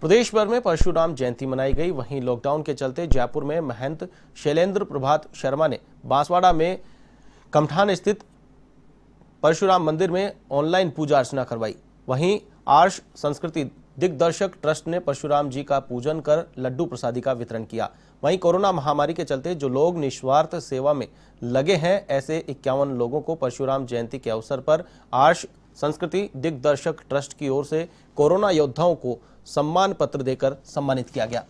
प्रदेश भर में परशुराम जयंती मनाई गई वहीं लॉकडाउन के चलते जयपुर में महंत शैलेंद्र प्रभात शर्मा ने बांसवाड़ा में कमठान स्थित परशुराम मंदिर में ऑनलाइन पूजा अर्चना करवाई वहीं आर्ष संस्कृति दिग्दर्शक ट्रस्ट ने परशुराम जी का पूजन कर लड्डू प्रसादी का वितरण किया वहीं कोरोना महामारी के चलते जो लोग निस्वार्थ सेवा में लगे हैं ऐसे इक्यावन लोगों को परशुराम जयंती के अवसर पर आर्ष संस्कृति दिग्दर्शक ट्रस्ट की ओर से कोरोना योद्धाओं को सम्मान पत्र देकर सम्मानित किया गया